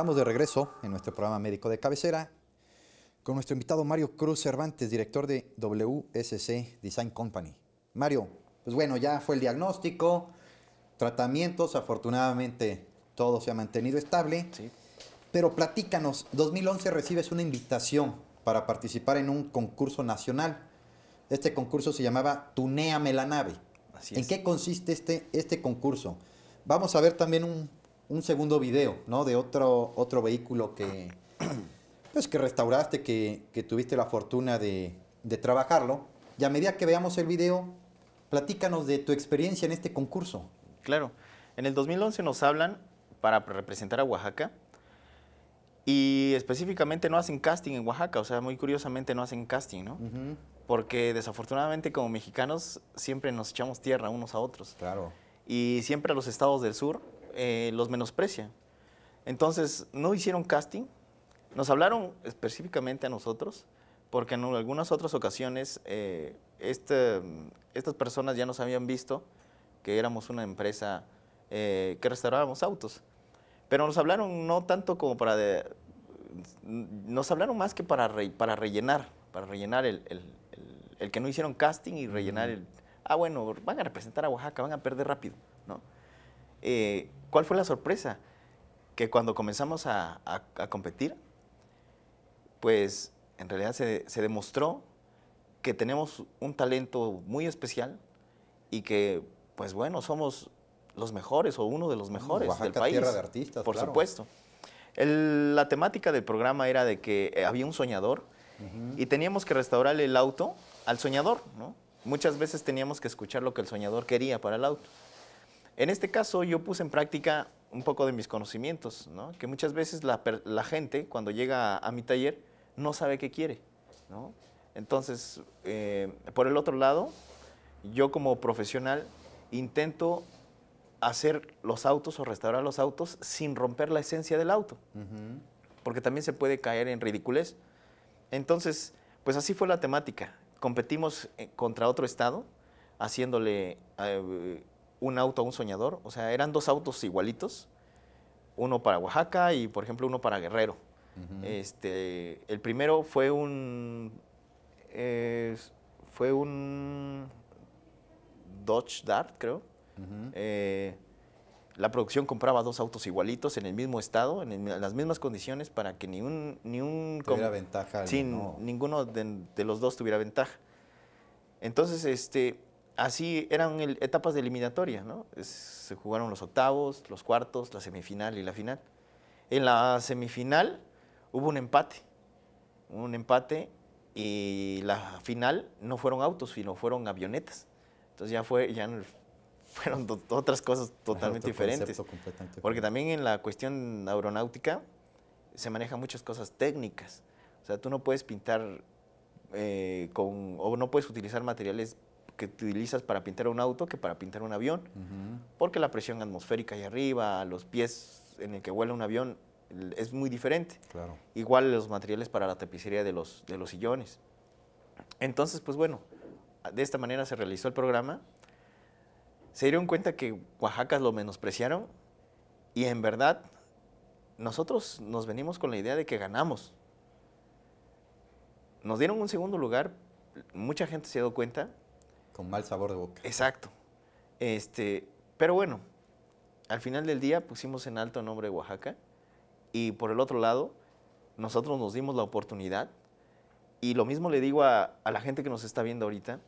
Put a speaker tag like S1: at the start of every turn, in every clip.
S1: Estamos de regreso en nuestro programa médico de cabecera con nuestro invitado Mario Cruz Cervantes, director de WSC Design Company. Mario, pues bueno, ya fue el diagnóstico, tratamientos, afortunadamente todo se ha mantenido estable. Sí. Pero platícanos, 2011 recibes una invitación para participar en un concurso nacional. Este concurso se llamaba Tuneame la nave. Así ¿En qué consiste este, este concurso? Vamos a ver también un un segundo video, ¿no? De otro, otro vehículo que, pues, que restauraste, que, tuviste la fortuna de, trabajarlo. Y a medida que veamos el video, platícanos de tu experiencia en este concurso.
S2: Claro. En el 2011 nos hablan para representar a Oaxaca y específicamente no hacen casting en Oaxaca, o sea, muy curiosamente no hacen casting, ¿no? Porque desafortunadamente como mexicanos siempre nos echamos tierra unos a otros. Claro. Y siempre a los estados del sur eh, los menosprecia. Entonces, no hicieron casting, nos hablaron específicamente a nosotros, porque en algunas otras ocasiones eh, este, estas personas ya nos habían visto que éramos una empresa eh, que restaurábamos autos. Pero nos hablaron no tanto como para... nos hablaron más que para, para rellenar, para rellenar el, el, que no hicieron casting y rellenar el... Ah, bueno, van a representar a Oaxaca, van a perder rápido, ¿no? Eh, ¿cuál fue la sorpresa? Que cuando comenzamos a, competir, pues en realidad se, demostró que tenemos un talento muy especial y que, pues bueno, somos los mejores o uno de los mejores del país. Tierra de artistas, por supuesto. la temática del programa era de que eh, había un soñador y teníamos que restaurarle el auto al soñador, Muchas veces teníamos que escuchar lo que el soñador quería para el auto. En este caso yo puse en práctica un poco de mis conocimientos, que muchas veces la, gente cuando llega a, mi taller no sabe qué quiere. Entonces, eh, por el otro lado, yo como profesional intento hacer los autos o restaurar los autos sin romper la esencia del auto, porque también se puede caer en ridiculez. Entonces, pues así fue la temática. Competimos eh, contra otro estado, haciéndole eh, un auto a un soñador. O sea, eran dos autos igualitos, uno para Oaxaca y, por ejemplo, uno para Guerrero. este, el primero fue un, fue un Dodge Dart, creo. Eh, la producción compraba dos autos igualitos en el mismo estado, en, las mismas condiciones, para que ni un... tuviera ventaja. ninguno de, los dos tuviera ventaja. Entonces, este, así eran etapas de eliminatoria, ¿no? se jugaron los octavos, los cuartos, la semifinal y la final. En la semifinal hubo un empate, un empate y la final no fueron autos, sino fueron avionetas. Entonces ya fue, ya fueron otras cosas totalmente diferentes. Porque también en la cuestión aeronáutica se manejan muchas cosas técnicas. O sea, tú no puedes pintar eh, con, o no puedes utilizar materiales que utilizas para pintar un auto que para pintar un avión, porque la presión atmosférica ahí arriba, los pies en el que vuela un avión, es muy diferente. Igual los materiales para la tapicería de los, de los sillones. Entonces, pues bueno, de esta manera se realizó el programa. Se dieron cuenta que Oaxaca lo menospreciaron y en verdad nosotros nos venimos con la idea de que ganamos. Nos dieron un segundo lugar, mucha gente se dio cuenta, con mal sabor de boca. Exacto. Este, pero bueno, al final del día pusimos en alto nombre de Oaxaca y por el otro lado, nosotros nos dimos la oportunidad y lo mismo le digo a, la gente que nos está viendo ahorita,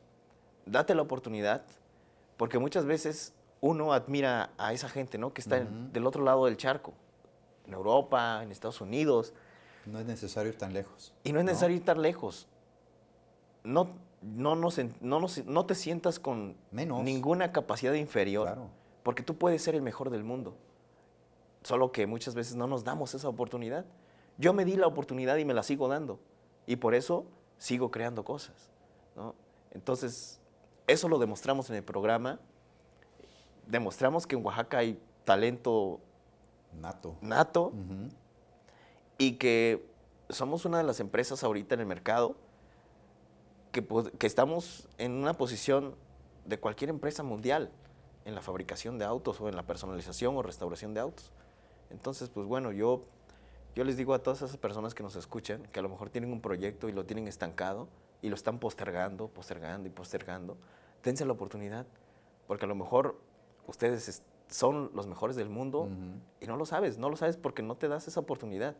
S2: date la oportunidad porque muchas veces uno admira a esa gente ¿no? que está del otro lado del charco, en Europa, en Estados Unidos. No es necesario ir tan lejos. Y no es necesario ir tan lejos. No, no, te sientas con ninguna capacidad inferior. Porque tú puedes ser el mejor del mundo. Solo que muchas veces no nos damos esa oportunidad. Yo me di la oportunidad y me la sigo dando. Y por eso sigo creando cosas. Entonces, eso lo demostramos en el programa. Demostramos que en Oaxaca hay talento nato. Nato. Y que somos una de las empresas ahorita en el mercado que, estamos en una posición de cualquier empresa mundial en la fabricación de autos o en la personalización o restauración de autos. Entonces, pues bueno, yo, yo les digo a todas esas personas que nos escuchan, que a lo mejor tienen un proyecto y lo tienen estancado y lo están postergando, postergando y postergando, dense la oportunidad, porque a lo mejor ustedes son los mejores del mundo y no lo sabes, no lo sabes porque no te das esa oportunidad.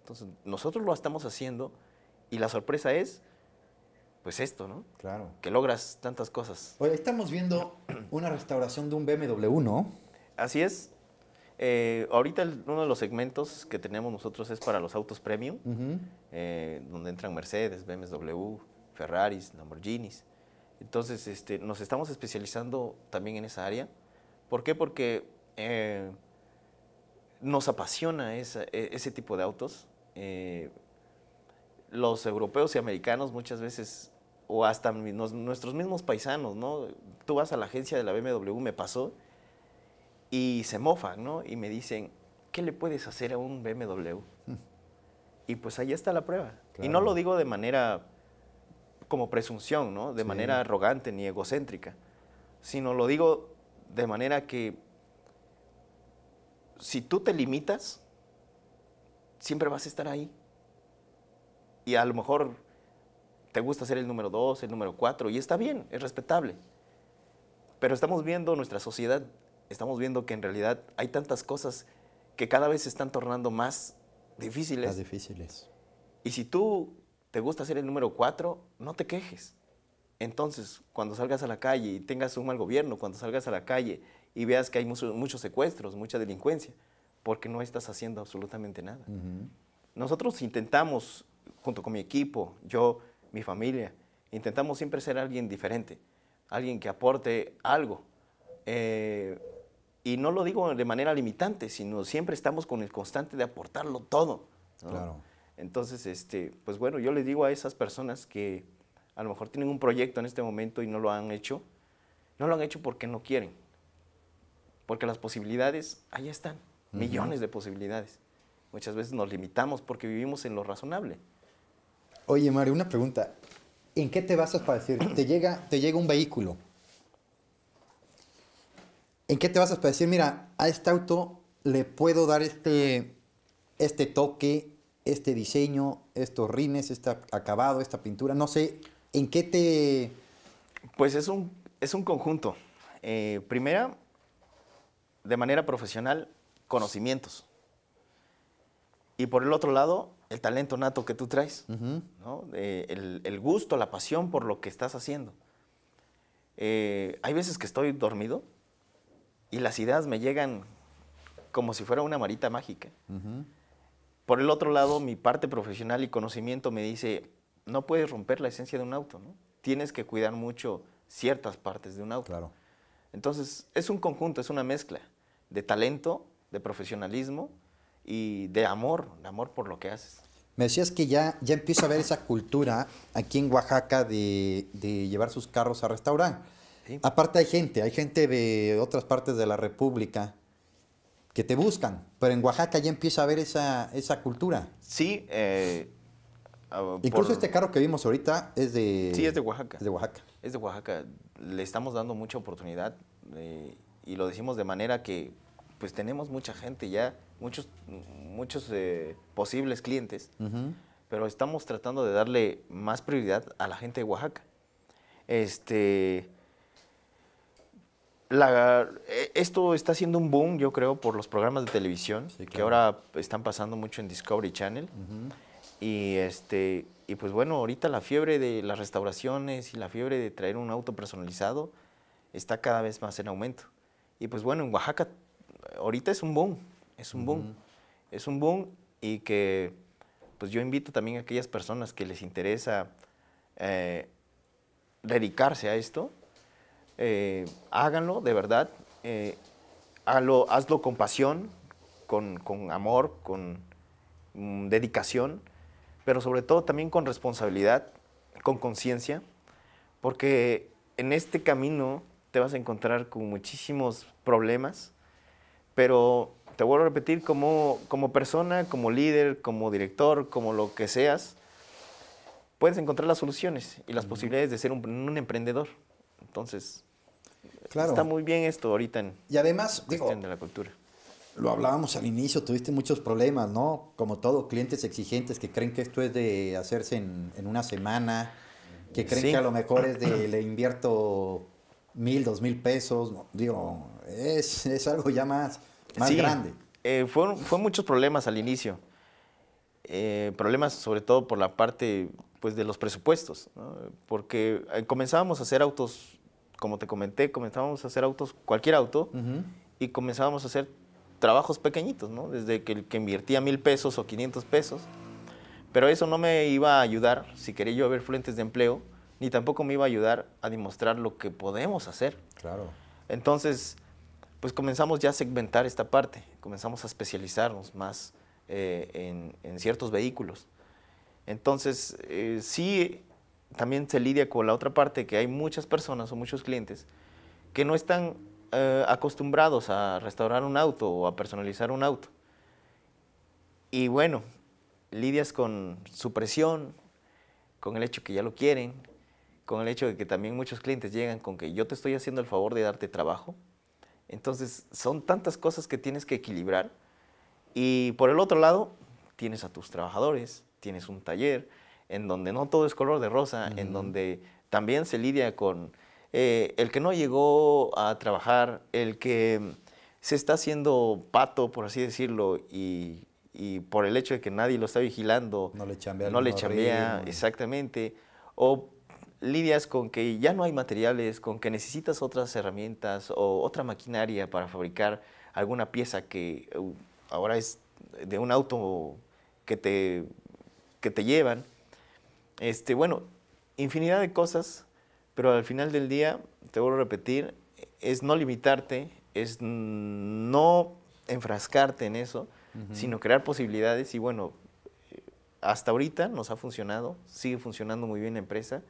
S2: Entonces, nosotros lo estamos haciendo y la sorpresa es pues esto, ¿no? Claro. Que logras tantas cosas.
S1: Oye, estamos viendo una restauración de un BMW, ¿no?
S2: Así es. Eh, ahorita uno de los segmentos que tenemos nosotros es para los autos premium, eh, donde entran Mercedes, BMW, Ferraris, Lamborghinis. Entonces, este, nos estamos especializando también en esa área. ¿Por qué? Porque eh, nos apasiona e, ese tipo de autos. los europeos y americanos muchas veces o hasta nuestros mismos paisanos, ¿no? Tú vas a la agencia de la BMW, me pasó, y se mofan, ¿no? Y me dicen, ¿qué le puedes hacer a un BMW? y pues ahí está la prueba. Y no lo digo de manera como presunción, ¿no? De manera arrogante ni egocéntrica, sino lo digo de manera que si tú te limitas, siempre vas a estar ahí. Y a lo mejor te gusta ser el número dos, el número cuatro, y está bien, es respetable. Pero estamos viendo nuestra sociedad, estamos viendo que en realidad hay tantas cosas que cada vez se están tornando más difíciles. Más difíciles. Y si tú te gusta ser el número cuatro, no te quejes. Entonces, cuando salgas a la calle y tengas un mal gobierno, cuando salgas a la calle y veas que hay muchos secuestros, mucha delincuencia, porque no estás haciendo absolutamente nada. Nosotros intentamos, junto con mi equipo, yo mi familia. Intentamos siempre ser alguien diferente, alguien que aporte algo. Eh, y no lo digo de manera limitante, sino siempre estamos con el constante de aportarlo todo. Entonces, este, pues bueno, yo le digo a esas personas que a lo mejor tienen un proyecto en este momento y no lo han hecho, no lo han hecho porque no quieren, porque las posibilidades, ahí están, millones de posibilidades. Muchas veces nos limitamos porque vivimos en lo razonable.
S1: Oye, Mario, una pregunta. ¿En qué te vas a... decir, te llega, te llega un vehículo? ¿En qué te vas a decir, mira, a este auto le puedo dar este, este toque, este diseño, estos rines, este
S2: acabado, esta pintura? No sé, ¿en qué te...? Pues es un, es un conjunto. Eh, primera, de manera profesional, conocimientos. Y por el otro lado, el talento nato que tú traes, eh, el, gusto, la pasión por lo que estás haciendo. Eh, hay veces que estoy dormido y las ideas me llegan como si fuera una marita mágica. Por el otro lado, mi parte profesional y conocimiento me dice, no puedes romper la esencia de un auto, ¿no? Tienes que cuidar mucho ciertas partes de un auto. Claro. Entonces, es un conjunto, es una mezcla de talento, de profesionalismo y de amor, de amor por lo que haces.
S1: Me decías que ya, ya empieza a ver esa cultura aquí en Oaxaca de, llevar sus carros a restaurar. Aparte hay gente, hay gente de otras partes de la República que te buscan, pero en Oaxaca ya empieza a ver esa, esa cultura.
S2: Sí. Eh, ah, Incluso este carro que vimos ahorita es de... Sí, es de Oaxaca. Es de Oaxaca. Es de Oaxaca. Le estamos dando mucha oportunidad eh, y lo decimos de manera que pues tenemos mucha gente ya, muchos, muchos eh, posibles clientes, pero estamos tratando de darle más prioridad a la gente de Oaxaca. Este, e, esto está haciendo un boom, yo creo, por los programas de televisión, que ahora están pasando mucho en Discovery Channel. Y este, y pues bueno, ahorita la fiebre de las restauraciones y la fiebre de traer un auto personalizado está cada vez más en aumento. Y pues bueno, en Oaxaca ahorita es un boom, es un boom, es un boom y que pues yo invito también a aquellas personas que les interesa eh, dedicarse a esto, eh, háganlo de verdad, eh, hazlo, con pasión, con, amor, con mm, dedicación, pero sobre todo también con responsabilidad, con conciencia, porque en este camino te vas a encontrar con muchísimos problemas, pero te vuelvo a repetir, como, como persona, como líder, como director, como lo que seas, puedes encontrar las soluciones y las posibilidades de ser un, emprendedor. Entonces, está muy bien esto ahorita en y además, de la cultura.
S1: Lo hablábamos al inicio, tuviste muchos problemas, ¿no? Como todo, clientes exigentes que creen que esto es de hacerse en, una semana, que creen que a lo mejor es de le invierto mil, dos mil pesos, digo, es, es algo ya más,
S2: más grande. Eh, fueron, fue muchos problemas al inicio. Eh, problemas sobre todo por la parte pues, de los presupuestos, porque eh, comenzábamos a hacer autos, como te comenté, comenzábamos a hacer autos, cualquier auto, y comenzábamos a hacer trabajos pequeñitos, ¿no? desde que el que invertía mil pesos o 500 pesos, pero eso no me iba a ayudar si quería yo ver fuentes de empleo ni tampoco me iba a ayudar a demostrar lo que podemos hacer. Claro. Entonces, pues comenzamos ya a segmentar esta parte, comenzamos a especializarnos más eh, en, ciertos vehículos. Entonces, eh, sí, también se lidia con la otra parte, que hay muchas personas o muchos clientes que no están eh, acostumbrados a restaurar un auto o a personalizar un auto. Y bueno, lidias con su presión, con el hecho que ya lo quieren, con el hecho de que también muchos clientes llegan con que yo te estoy haciendo el favor de darte trabajo. Entonces, son tantas cosas que tienes que equilibrar. Y por el otro lado, tienes a tus trabajadores, tienes un taller en donde no todo es color de rosa, en donde también se lidia con eh, el que no llegó a trabajar, el que se está haciendo pato, por así decirlo, y, por el hecho de que nadie lo está vigilando, no le chambea, no le chambea, exactamente, o lidias con que ya no hay materiales, con que necesitas otras herramientas o otra maquinaria para fabricar alguna pieza que uh, ahora es de un auto que te, que te llevan. Este, bueno, infinidad de cosas, pero al final del día, te vuelvo a repetir, es no limitarte, es no enfrascarte en eso, sino crear posibilidades y bueno, eh, hasta ahorita nos ha funcionado, sigue funcionando muy bien la empresa.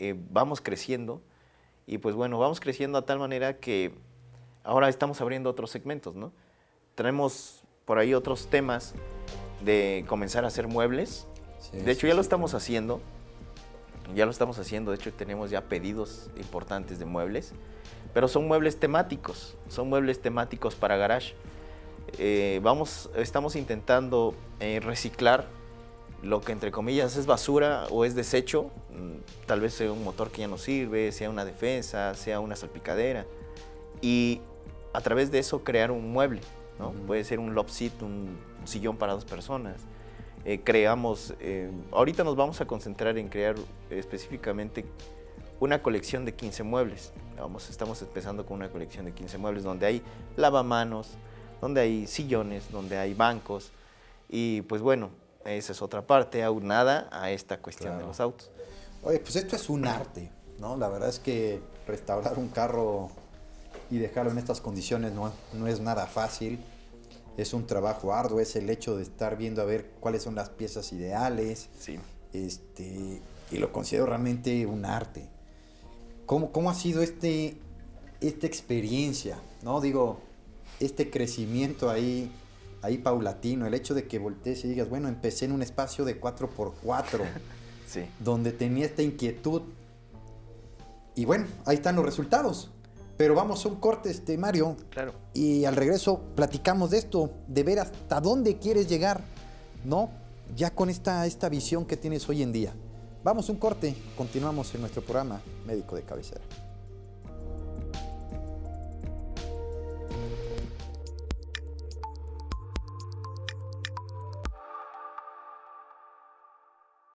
S2: Eh, vamos creciendo y pues bueno, vamos creciendo a tal manera que ahora estamos abriendo otros segmentos, ¿no? Tenemos por ahí otros temas de comenzar a hacer muebles. de hecho, ya lo estamos haciendo. Ya lo estamos haciendo. De hecho, tenemos ya pedidos importantes de muebles. Pero son muebles temáticos. Son muebles temáticos para garage. Eh, vamos, estamos intentando eh, reciclar lo que entre comillas es basura o es desecho Mm, tal vez sea un motor que ya no sirve, sea una defensa, sea una salpicadera. Y a través de eso crear un mueble, ¿no? Puede ser un lob un sillón para dos personas. Eh, creamos, eh, ahorita nos vamos a concentrar en crear específicamente una colección de 15 muebles. Vamos, estamos empezando con una colección de 15 muebles donde hay lavamanos, donde hay sillones, donde hay bancos. Y pues bueno, esa es otra parte aunada a esta cuestión de los autos.
S1: Oye, pues esto es un arte, ¿no? La verdad es que restaurar un carro y dejarlo en estas condiciones no, no es nada fácil. Es un trabajo arduo, es el hecho de estar viendo a ver cuáles son las piezas ideales. Sí. Este, y lo considero realmente un arte. ¿Cómo, cómo ha sido este, esta experiencia? ¿No? Digo, este crecimiento ahí, ahí paulatino, el hecho de que voltees y digas, bueno, empecé en un espacio de 4x4. donde tenía esta inquietud. Y bueno, ahí están los resultados. Pero vamos a un corte, este, Mario. Claro. Y al regreso platicamos de esto, de ver hasta dónde quieres llegar, ¿no? Ya con esta, esta visión que tienes hoy en día. Vamos a un corte, continuamos en nuestro programa Médico de Cabecera.